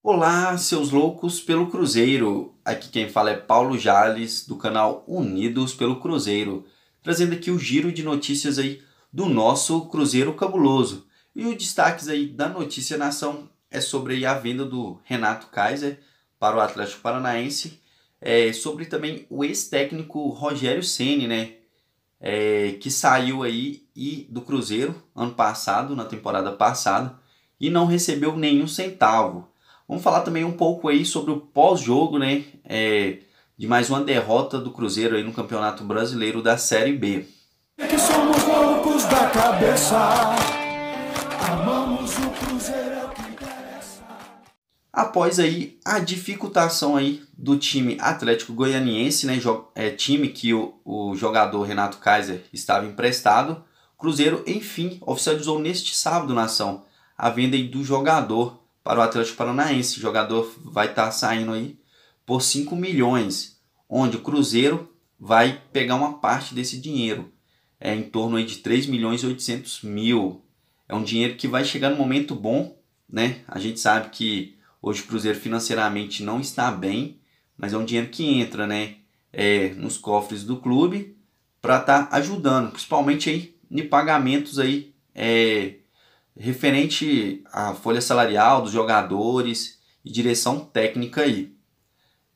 Olá, seus loucos pelo Cruzeiro! Aqui quem fala é Paulo Jales, do canal Unidos pelo Cruzeiro, trazendo aqui o giro de notícias aí do nosso Cruzeiro Cabuloso. E os destaques aí da notícia nação é sobre a venda do Renato Kaiser para o Atlético Paranaense, é, sobre também o ex-técnico Rogério Ceni, né? É, que saiu aí e do Cruzeiro ano passado, na temporada passada, e não recebeu nenhum centavo. Vamos falar também um pouco aí sobre o pós-jogo, né? É, de mais uma derrota do Cruzeiro aí no Campeonato Brasileiro da Série B. É que somos loucos da cabeça, amamos o Cruzeiro é o que interessa. Após aí a dificultação aí do time Atlético Goianiense, né? É, time que o, o jogador Renato Kaiser estava emprestado. Cruzeiro, enfim, oficializou neste sábado na ação a venda do jogador para o Atlético Paranaense. O jogador vai estar tá saindo aí por 5 milhões, onde o Cruzeiro vai pegar uma parte desse dinheiro, é em torno aí de 3 milhões e 800 mil. É um dinheiro que vai chegar no momento bom, né? A gente sabe que hoje o Cruzeiro financeiramente não está bem, mas é um dinheiro que entra, né? É, nos cofres do clube para estar tá ajudando, principalmente aí em pagamentos aí é, referente à folha salarial dos jogadores e direção técnica aí.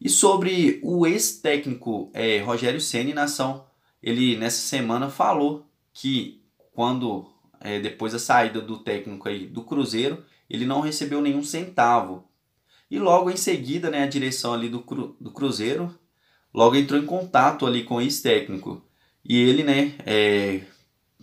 E sobre o ex-técnico é, Rogério Ceni Nação, ele nessa semana falou que quando é, depois da saída do técnico aí do Cruzeiro, ele não recebeu nenhum centavo. E logo em seguida, né, a direção ali do, cru, do Cruzeiro logo entrou em contato ali com o ex-técnico. E ele, né, é,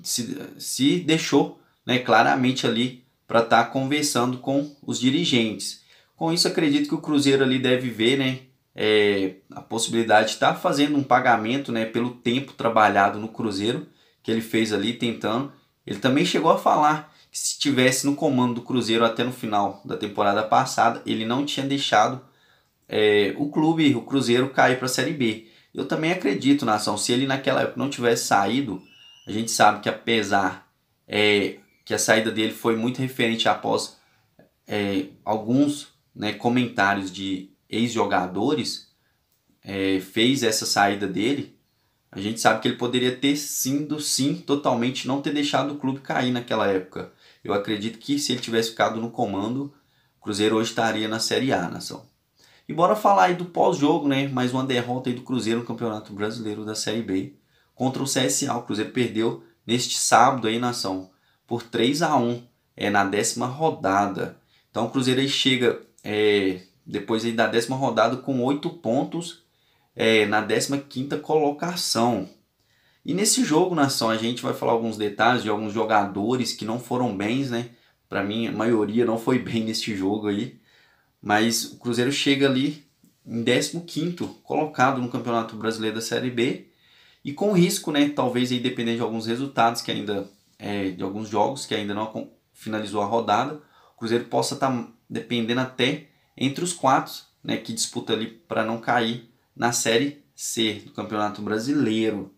se, se deixou né, claramente ali para estar tá conversando com os dirigentes. Com isso, acredito que o Cruzeiro ali deve ver né, é, a possibilidade de estar tá fazendo um pagamento né, pelo tempo trabalhado no Cruzeiro, que ele fez ali tentando. Ele também chegou a falar que se estivesse no comando do Cruzeiro até no final da temporada passada, ele não tinha deixado é, o clube, o Cruzeiro, cair para a Série B. Eu também acredito na ação. Se ele naquela época não tivesse saído, a gente sabe que apesar é, que a saída dele foi muito referente após é, alguns né, comentários de ex-jogadores é, fez essa saída dele, a gente sabe que ele poderia ter sido sim totalmente não ter deixado o clube cair naquela época. Eu acredito que se ele tivesse ficado no comando, o Cruzeiro hoje estaria na Série A, nação. E bora falar aí do pós-jogo, né? Mais uma derrota aí do Cruzeiro no Campeonato Brasileiro da Série B contra o CSA. O Cruzeiro perdeu neste sábado aí, nação por 3 a 1 é, na décima rodada. Então o Cruzeiro chega é, depois aí da décima rodada com 8 pontos é, na 15 colocação. E nesse jogo, nação, a gente vai falar alguns detalhes de alguns jogadores que não foram bens, né? Para mim, a maioria não foi bem nesse jogo aí. Mas o Cruzeiro chega ali em 15 colocado no Campeonato Brasileiro da Série B e com risco, né, talvez aí dependendo de alguns resultados que ainda é, de alguns jogos que ainda não finalizou a rodada, o Cruzeiro possa estar tá dependendo até entre os quatro né, que disputa ali para não cair na Série C do Campeonato Brasileiro.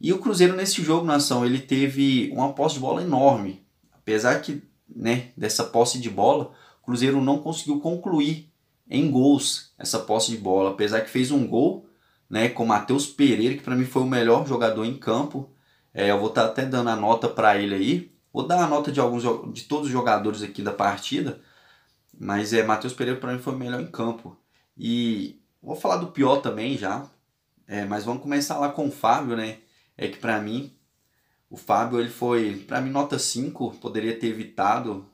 E o Cruzeiro nesse jogo, Nação, ele teve uma posse de bola enorme. Apesar que né, dessa posse de bola, o Cruzeiro não conseguiu concluir em gols essa posse de bola. Apesar que fez um gol né, com o Matheus Pereira, que para mim foi o melhor jogador em campo é, eu vou estar tá até dando a nota para ele aí. Vou dar a nota de alguns de todos os jogadores aqui da partida. Mas é, Matheus Pereira para mim foi o melhor em campo. E vou falar do pior também já. É, mas vamos começar lá com o Fábio, né? É que para mim, o Fábio ele foi, para mim, nota 5. Poderia ter evitado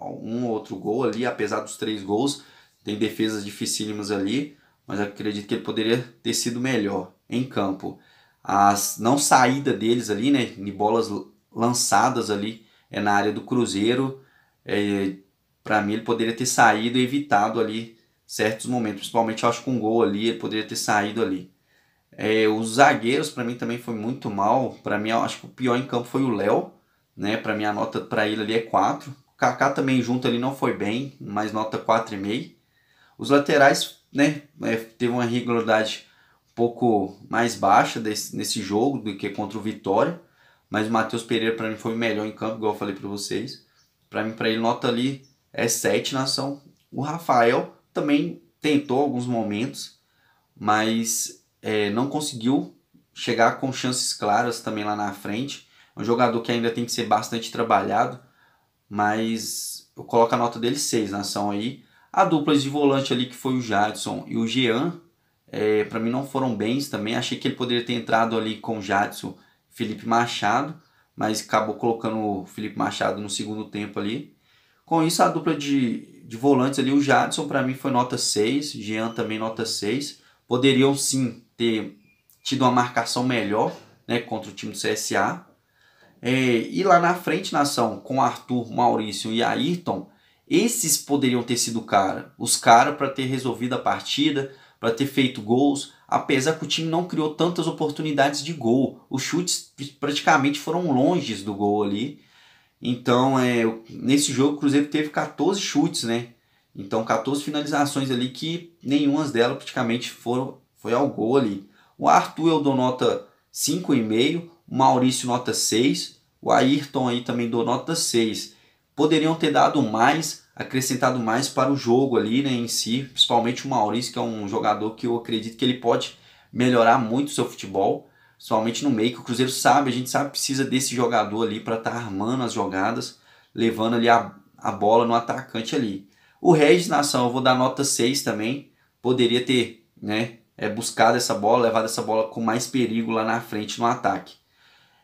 um ou outro gol ali, apesar dos três gols. Tem defesas dificílimas ali, mas acredito que ele poderia ter sido melhor em campo as não saída deles ali, né, em bolas lançadas ali é na área do Cruzeiro, é, para mim ele poderia ter saído e evitado ali certos momentos, principalmente eu acho com um gol ali ele poderia ter saído ali. É, os zagueiros para mim também foi muito mal, para mim eu acho que o pior em campo foi o Léo, né? Para mim a nota para ele ali é 4. Kaká também junto ali não foi bem, mas nota 4,5. Os laterais, né, é, teve uma regularidade pouco mais baixa desse, nesse jogo do que contra o Vitória, mas o Matheus Pereira para mim foi o melhor em campo, igual eu falei para vocês. Para mim, para ele nota ali é 7 na ação. O Rafael também tentou alguns momentos, mas é, não conseguiu chegar com chances claras também lá na frente. É um jogador que ainda tem que ser bastante trabalhado, mas eu coloco a nota dele 6 na ação aí. A dupla de volante ali que foi o Jadson e o Jean é, para mim não foram bens também. Achei que ele poderia ter entrado ali com Jadson, Felipe Machado, mas acabou colocando o Felipe Machado no segundo tempo ali. Com isso, a dupla de, de volantes ali, o Jadson para mim foi nota 6, Jean também nota 6. Poderiam sim ter tido uma marcação melhor né, contra o time do CSA. É, e lá na frente, na ação, com Arthur, Maurício e Ayrton, esses poderiam ter sido cara, os caras para ter resolvido a partida, para ter feito gols, apesar que o time não criou tantas oportunidades de gol. Os chutes praticamente foram longe do gol ali. Então, é, nesse jogo o Cruzeiro teve 14 chutes, né? Então, 14 finalizações ali que nenhuma delas praticamente foram, foi ao gol ali. O Arthur eu dou nota 5,5, o Maurício nota 6, o Ayrton aí também dou nota 6. Poderiam ter dado mais, acrescentado mais para o jogo ali, né, em si, principalmente o Maurício, que é um jogador que eu acredito que ele pode melhorar muito o seu futebol, principalmente no meio, que o Cruzeiro sabe, a gente sabe que precisa desse jogador ali para estar tá armando as jogadas, levando ali a, a bola no atacante ali. O Regis Nação, eu vou dar nota 6 também, poderia ter, né, é, buscado essa bola, levado essa bola com mais perigo lá na frente no ataque.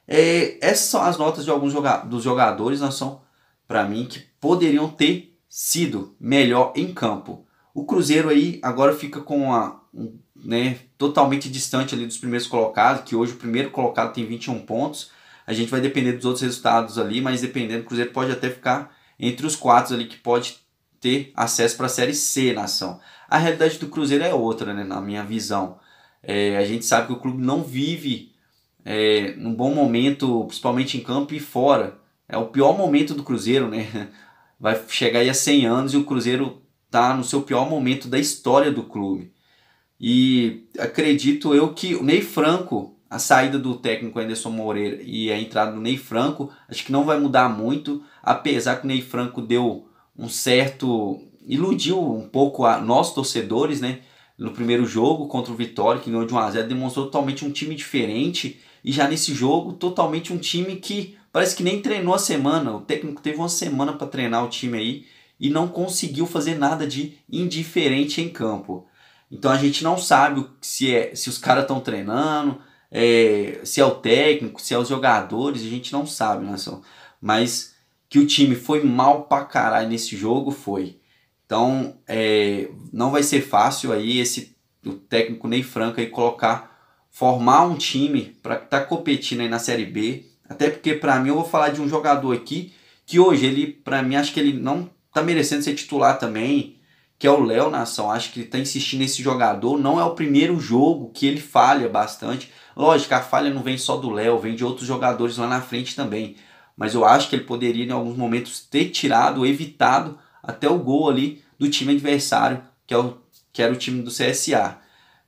É, essas são as notas de alguns joga dos jogadores, Nação, para mim, que poderiam ter sido melhor em campo. O Cruzeiro aí agora fica com a, um, né, totalmente distante ali dos primeiros colocados, que hoje o primeiro colocado tem 21 pontos. A gente vai depender dos outros resultados ali, mas dependendo, o Cruzeiro pode até ficar entre os quatro ali que pode ter acesso para a Série C na ação. A realidade do Cruzeiro é outra, né, na minha visão. É, a gente sabe que o clube não vive é, num bom momento, principalmente em campo e fora. É o pior momento do Cruzeiro, né? vai chegar aí a 100 anos e o Cruzeiro está no seu pior momento da história do clube. E acredito eu que o Ney Franco, a saída do técnico Anderson Moreira e a entrada do Ney Franco, acho que não vai mudar muito, apesar que o Ney Franco deu um certo. iludiu um pouco a nós torcedores, né? No primeiro jogo contra o Vitória, que ganhou de 1 x 0 demonstrou totalmente um time diferente. E já nesse jogo, totalmente um time que Parece que nem treinou a semana. O técnico teve uma semana para treinar o time aí e não conseguiu fazer nada de indiferente em campo. Então a gente não sabe se, é, se os caras estão treinando, é, se é o técnico, se é os jogadores, a gente não sabe, né, só. Mas que o time foi mal pra caralho nesse jogo, foi. Então é, não vai ser fácil aí esse o técnico Ney Franca aí colocar, formar um time para estar tá competindo aí na Série B até porque para mim eu vou falar de um jogador aqui que hoje ele, para mim, acho que ele não tá merecendo ser titular também, que é o Léo Nação. Acho que ele tá insistindo nesse jogador. Não é o primeiro jogo que ele falha bastante. Lógico, a falha não vem só do Léo, vem de outros jogadores lá na frente também. Mas eu acho que ele poderia, em alguns momentos, ter tirado, evitado até o gol ali do time adversário, que, é o, que era o time do CSA.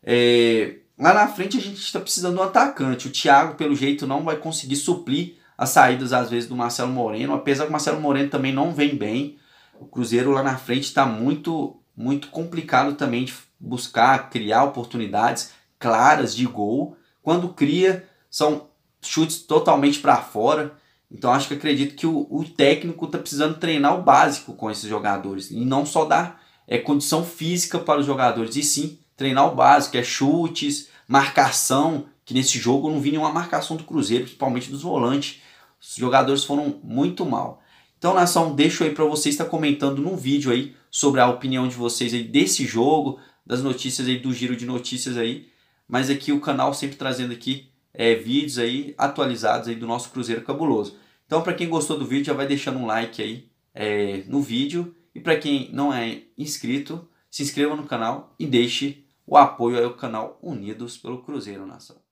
É, Lá na frente a gente está precisando de um atacante. O Thiago, pelo jeito, não vai conseguir suplir as saídas, às vezes, do Marcelo Moreno. Apesar que o Marcelo Moreno também não vem bem. O Cruzeiro lá na frente está muito, muito complicado também de buscar, criar oportunidades claras de gol. Quando cria, são chutes totalmente para fora. Então acho que acredito que o, o técnico está precisando treinar o básico com esses jogadores. E não só dar é, condição física para os jogadores, e sim treinar o básico, é chutes, marcação, que nesse jogo eu não vi nenhuma marcação do Cruzeiro, principalmente dos volantes. Os jogadores foram muito mal. Então, nação, deixo aí para vocês estar tá comentando no vídeo aí sobre a opinião de vocês aí desse jogo, das notícias aí do giro de notícias aí. Mas aqui o canal sempre trazendo aqui é, vídeos aí atualizados aí do nosso Cruzeiro Cabuloso. Então, para quem gostou do vídeo, já vai deixando um like aí é, no vídeo. E para quem não é inscrito, se inscreva no canal e deixe o apoio ao canal Unidos pelo Cruzeiro Nação.